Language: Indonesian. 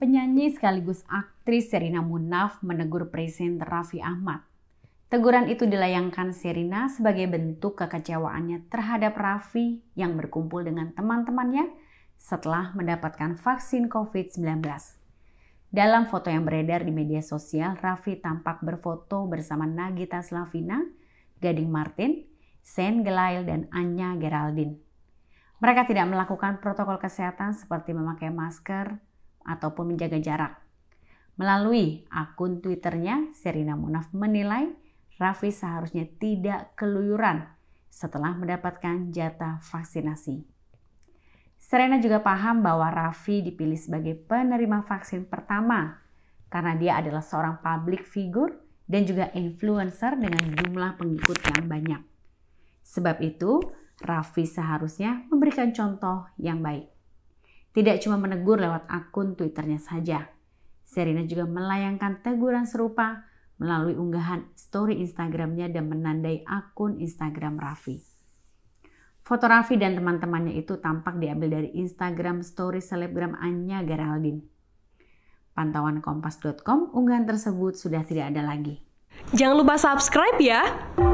Penyanyi sekaligus aktris Serina Munaf menegur presenter Raffi Ahmad. Teguran itu dilayangkan Serina sebagai bentuk kekecewaannya terhadap Raffi yang berkumpul dengan teman-temannya setelah mendapatkan vaksin COVID-19. Dalam foto yang beredar di media sosial, Raffi tampak berfoto bersama Nagita Slavina, Gading Martin, Sen Gelail, dan Anya Geraldine. Mereka tidak melakukan protokol kesehatan seperti memakai masker, ataupun menjaga jarak. Melalui akun Twitternya, Serina Munaf menilai Raffi seharusnya tidak keluyuran setelah mendapatkan jatah vaksinasi. Serena juga paham bahwa Raffi dipilih sebagai penerima vaksin pertama karena dia adalah seorang public figure dan juga influencer dengan jumlah pengikut yang banyak. Sebab itu, Raffi seharusnya memberikan contoh yang baik. Tidak cuma menegur lewat akun Twitternya saja. Serena juga melayangkan teguran serupa melalui unggahan story Instagramnya dan menandai akun Instagram Raffi. Foto Raffi dan teman-temannya itu tampak diambil dari Instagram story selebgram Anya Geraldine. Pantauan kompas.com, unggahan tersebut sudah tidak ada lagi. Jangan lupa subscribe ya!